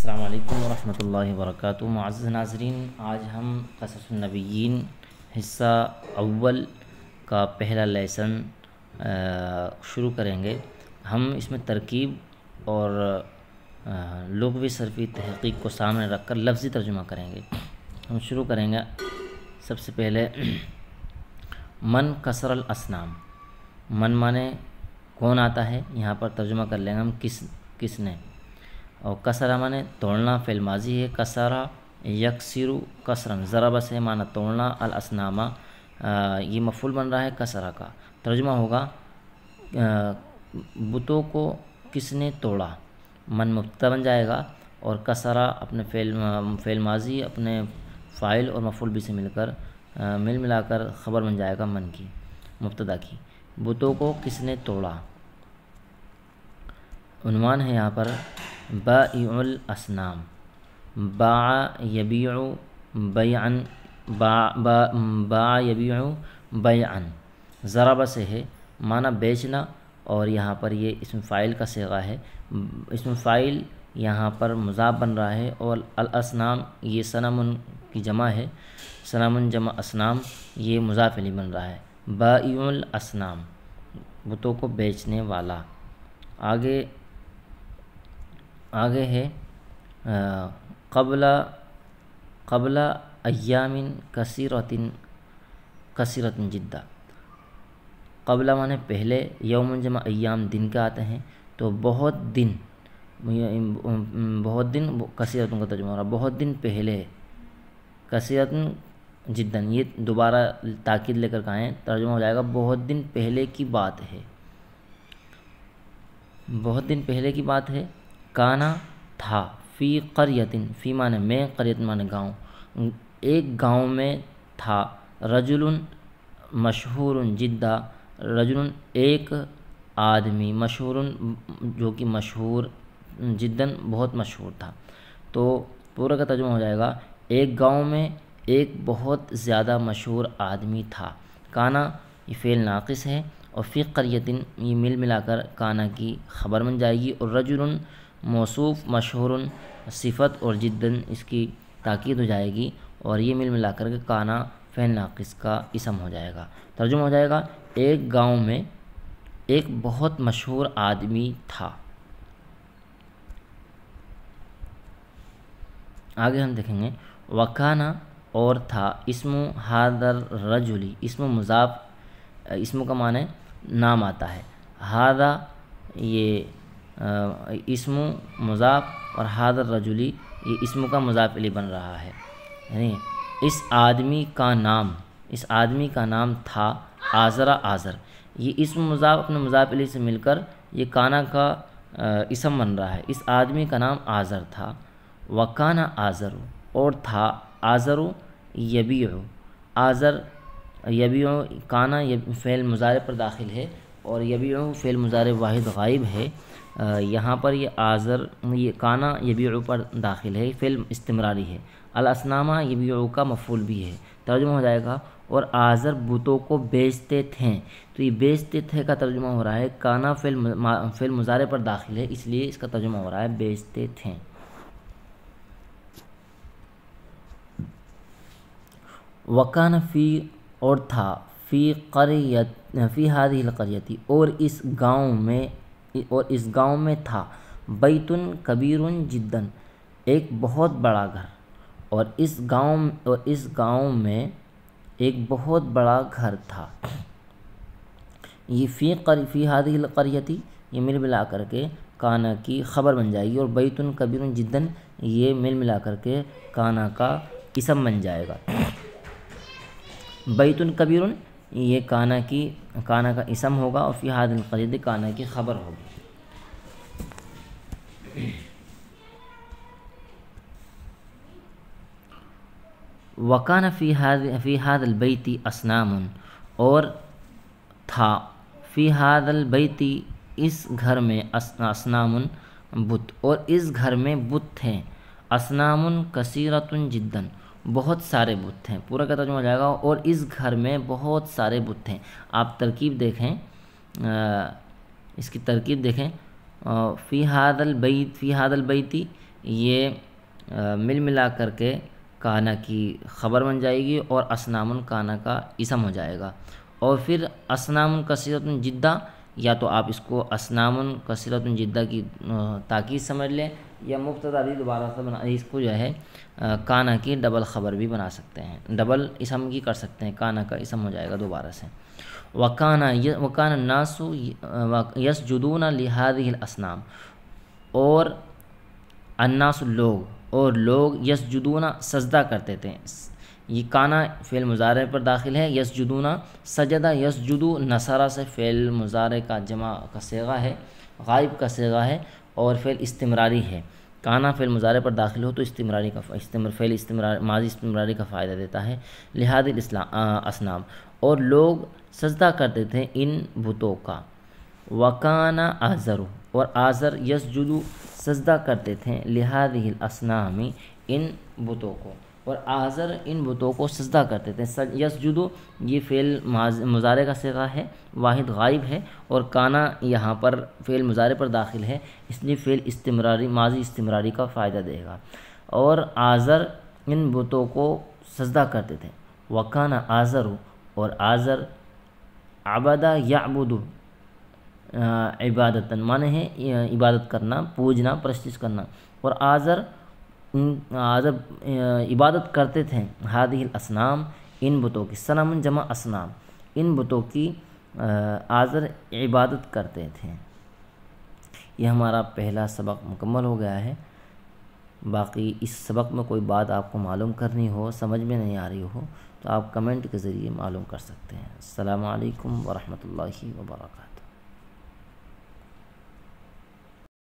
अल्लाम वरहमल वर्क मज़ नाजरीन आज हम कसरसनबीन हिस्सा अव्वल का पहला लेसन शुरू करेंगे हम इसमें तरकीब और लोकवी सरफी तहकीक को सामने रख कर लफ्ज़ी तर्जुमा करेंगे हम शुरू करेंगे सबसे पहले मन कसरल असनाम मन माने कौन आता है यहाँ पर तर्जुमा कर लेंगे हम किस किसने और कसरा माने तोड़ना फिल माजी है कसरा यकसरु कसरन ज़रा है माना तोड़ना अल असनामा ये मफूल बन रहा है कसरा का तर्जुमा होगा बुतों को किसने तोड़ा मन मुफ्ता बन जाएगा और कसरा अपने फेल फेल माजी अपने फ़ाइल और मफूल भी से मिलकर मिल मिलाकर ख़बर बन जाएगा मन की मुफ्तदा की बुतों को किसने तोड़ा उनवान है यहाँ पर बासनाम बा बाबी बयान बा यबी बयान ज़राबा से है माना बेचना और यहाँ पर ये इसमें फ़ाइल का सेगा है इसमें फ़ाइल यहाँ पर मज़ाब बन रहा है और अलसनाम ये सनमन की जमा है सनमन जमा असनाम ये मज़ाफली बन रहा है बासनाम बुतों को बेचने वाला आगे आगे है कबला कबला अयामिन कसरतिन कसरतिन जिद्दा कबला माने पहले यौम जमा अयाम दिन का आते हैं तो बहुत दिन बहुत दिन कसरतों का तर्जुमा हो रहा बहुत दिन पहले कसरत जिद्दन ये दोबारा ताकीद लेकर के आएँ तर्जुमा हो जाएगा बहुत दिन पहले की बात है बहुत दिन पहले की बात है काना था फ़ी करियतिन फ़ी माने में करियत माने गाँव एक गाँव में था रजुल मशहूर जिद्दा रजुल एक आदमी मशहूर जो कि मशहूर जिद्दन बहुत मशहूर था तो पूरा का तर्जुमा हो जाएगा एक गांव में एक बहुत ज़्यादा मशहूर आदमी था काना ये फेल नाक़ है और फ़ी करियतिन ये मिल मिलाकर काना की खबर बन जाएगी और रजुल मौसूफ़ मशहूर सिफ़त और जिद्दन इसकी ताकीद हो जाएगी और ये मिल मिला कर के काना फ़ैन नाक़िस का इसम हो जाएगा तर्जुमा हो जाएगा एक गांव में एक बहुत मशहूर आदमी था आगे हम देखेंगे वकाना और था इसम हादर रजुली इसम मुजाफ इसम का माने नाम आता है हादा ये इसम मजाक और हादर रजुली ये इसम का मज़ाक अली बन रहा है यानी इस आदमी का नाम इस आदमी का नाम था आज़रा आज़र ये इसम मज़ाक अपने मज़ाक अली से मिलकर ये काना का इसम बन रहा है इस आदमी का नाम आज़र था वकाना आज़र और था आज़र यबी आज़र यबी काना यब फ़ैल मुजारे पर दाखिल है और यबी फ़ैल मुजारे वाहिद गायब है यहाँ पर ये आज़र ये काना यबीउ पर दाखिल है फिल्म इस्तमरारी है अलसनामा यबीउ का मफूल भी है तर्जुमा हो जाएगा और आज़र बुतों को बेचते थे तो ये बेचते थे का तर्जुमा हो रहा है काना फिल्म फिल्म मुजारे पर दाखिल है इसलिए इसका तर्जुमा हो रहा है बेचते थे वकान फ़ी और था फ़ी करियत फ़ी हादिल करियती और इस गांव में और इस गांव में था बैतुन कबीरुन जिद्दन एक बहुत बड़ा घर और इस गांव और इस गांव में एक बहुत बड़ा घर था ये फ़ी कर फ़ी हादिल करियती ये मिल मिला करके काना की खबर बन जाएगी और बैतुन कबीरुन जिद्दन ये मिल मिला करके काना का इसम बन जाएगा बैतुन कबीरुन ये काना की काना का इसम होगा और फ़ी हादिल काना की खबर होगी वकान फ़ी हाद फ़ी हादल बैती असनाम और था फ़ी हादल बैती इस घर में असनाम बुत और इस घर में बुत थे असनाम कसीरतुन जिद्दन बहुत सारे बुत हैं पूरा का तर्जुमा जाएगा और इस घर में बहुत सारे बुत हैं आप तरकीब देखें आ, इसकी तरकीब देखें फ़ी हादल बैत फ़ी हादल बैती ये आ, मिल मिला करके काना की खबर बन जाएगी और असनामन काना का इसम हो जाएगा और फिर असनाम कसरत जिद्दा या तो आप इसको असनाम कसरत जिद्दा की ताकीद समझ लें या मुफ्तदा भी दोबारा से बना इसको जो है काना की डबल ख़बर भी बना सकते हैं डबल इसम की कर सकते हैं काना का इसम हो जाएगा दोबारा से वकाना य वकाना नासु यस जुदूना लिहादिल असनाम और अन्नास लोग और लोग यस जुदूना सजदा करते थे ये काना फ़ेल मुजारे पर दाखिल है यस जुदूना सजदा यस जुदू नसारा से फ़ेल मुजारे का जमा का सेगा है गायब का सेगा है और फेल इस्तमरारी है काना फेल मुजारे पर दाखिल हो तो इस्तमरारी का इस्तमर फेल इस्तमरार माजी इस्तमरारी का फ़ायदा देता है लिहाज असनाम और लोग सजदा करते थे इन बुतों का वकाना आज़र और आज़र यस जुलू सजदा करते थे लिहाज असनामी इन बुतों को और आज़र इन बुतों को सजदा करते थे सज जुदो ये फ़ेल मुजारे का सगा है वाहिद गायब है और काना यहाँ पर फ़ेल मुजारे पर दाखिल है इसलिए फ़ेल इस्तमरारी माजी इस्तमरारी का फ़ायदा देगा और आज़र इन बुतों को सजदा करते थे वकाना आज़र और आज़र आबादा या याबुदु इबादतन माने है इबादत करना पूजना प्रस्तुत करना और आज़र जब इबादत करते थे हादिल असनाम इन बुतों की सनामन जमा असनाम इन बुतों की आज़र इबादत करते थे यह हमारा पहला सबक मुकम्मल हो गया है बाकी इस सबक में कोई बात आपको मालूम करनी हो समझ में नहीं आ रही हो तो आप कमेंट के ज़रिए मालूम कर सकते हैं अल्लाम वरहमल वर्का